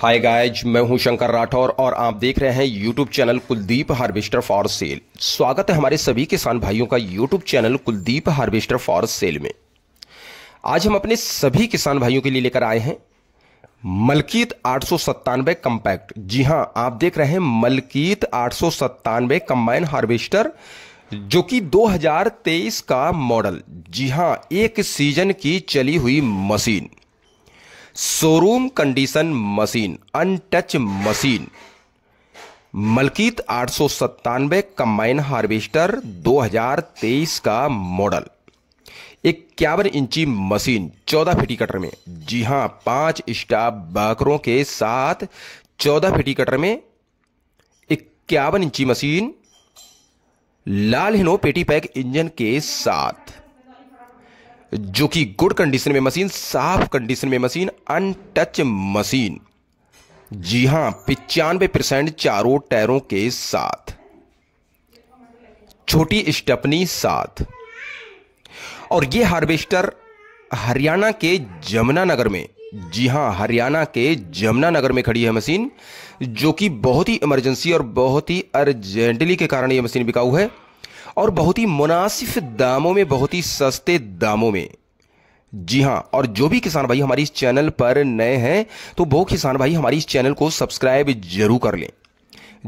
hi guys मैं हूं शंकर राठौर और आप देख रहे हैं YouTube channel Kuldeep harvester for sale स्वागत है हमारे सभी किसान भाइयों का YouTube channel Kuldeep harvester for sale में आज हम अपने सभी किसान भाइयों के लिए लेकर आए हैं मलकीत आठ सौ कंपैक्ट जी हां आप देख रहे हैं मलकीत आठ सौ कंबाइन हार्वेस्टर जो कि 2023 का मॉडल जी हां एक सीजन की चली हुई machine showroom condition machine untouch machine Malkeet आठ सौ सत्तानवे कंबाइन हार्वेस्टर 2023 का मॉडल इक्यावन इंची मशीन 14 फिटी कटर में जी हां पांच स्टाफ बाकरों के साथ 14 फिटी कटर में इक्यावन इंची मशीन लाल हिनो पेटी पैक इंजन के साथ जो कि गुड कंडीशन में मशीन साफ कंडीशन में मशीन अनटच मशीन जी हां पिचानवे परसेंट चारों टायरों के साथ छोटी स्टपनी साथ और ये हार्वेस्टर हरियाणा के जमुना नगर में जी हां हरियाणा के जमुना नगर में खड़ी है मशीन जो कि बहुत ही इमरजेंसी और बहुत ही अर्जेंटली के कारण यह मशीन बिकाऊ है और बहुत ही मुनासिब दामों में बहुत ही सस्ते दामों में जी हाँ और जो भी किसान भाई हमारी इस चैनल पर नए हैं तो वो किसान भाई हमारी इस चैनल को सब्सक्राइब जरूर कर लें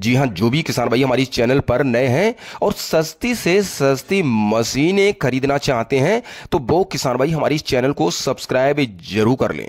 जी हाँ जो भी किसान भाई हमारी चैनल पर नए हैं और सस्ती से सस्ती मशीनें खरीदना चाहते हैं तो वो किसान भाई हमारी चैनल को सब्सक्राइब जरूर कर लें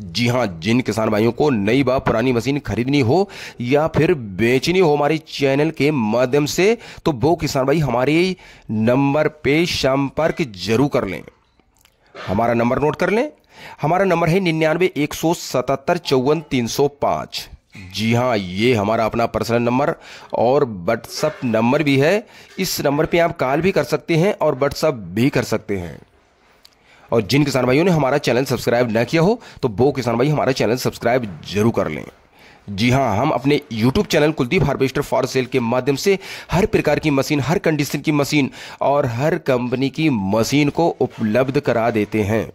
जी हाँ जिन किसान भाइयों को नई व पुरानी मशीन खरीदनी हो या फिर बेचनी हो हमारे चैनल के माध्यम से तो वो किसान भाई हमारे नंबर पे संपर्क जरूर कर लें हमारा नंबर नोट कर लें हमारा नंबर है निन्यानवे एक सौ सतहत्तर चौवन तीन सौ पाँच जी हाँ ये हमारा अपना पर्सनल नंबर और व्हाट्सअप नंबर भी है इस नंबर पे आप कॉल भी कर सकते हैं और व्हाट्सअप भी कर सकते हैं और जिन किसान भाइयों ने हमारा चैनल सब्सक्राइब न किया हो तो वो किसान भाई हमारा चैनल सब्सक्राइब जरूर कर लें जी हाँ हम अपने YouTube channel Kuldeep harvester for sale के माध्यम से हर प्रकार की मशीन हर कंडीशन की मशीन और हर कंपनी की मशीन को उपलब्ध करा देते हैं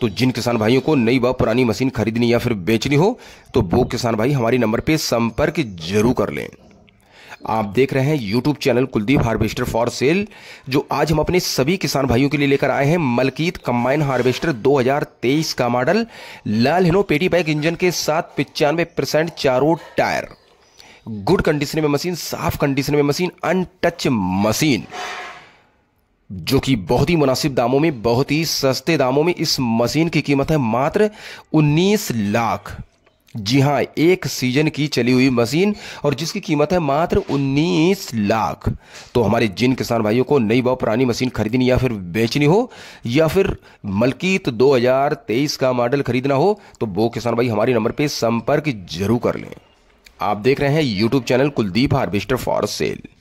तो जिन किसान भाइयों को नई व पुरानी मशीन खरीदनी या फिर बेचनी हो तो वो किसान भाई हमारे नंबर पे संपर्क जरूर कर लें आप देख रहे हैं YouTube channel Kuldeep harvester for sale जो आज हम अपने सभी किसान भाइयों के लिए लेकर आए हैं मलकीत कंबाइन हार्वेस्टर 2023 का मॉडल लाल हिनो पेटी बाइक इंजन के साथ पिचानवे परसेंट चारों टायर गुड कंडीशन में मशीन साफ कंडीशन में मशीन अनटच मशीन जो कि बहुत ही मुनासिब दामों में बहुत ही सस्ते दामों में इस मशीन की कीमत है मात्र उन्नीस लाख जी हाँ एक सीजन की चली हुई मशीन और जिसकी कीमत है मात्र 19 लाख तो हमारे जिन किसान भाइयों को नई व पुरानी मशीन खरीदनी या फिर बेचनी हो या फिर मलकीत 2023 का मॉडल खरीदना हो तो वो किसान भाई हमारे नंबर पे संपर्क जरूर कर लें आप देख रहे हैं YouTube channel Kuldeep harvester for cell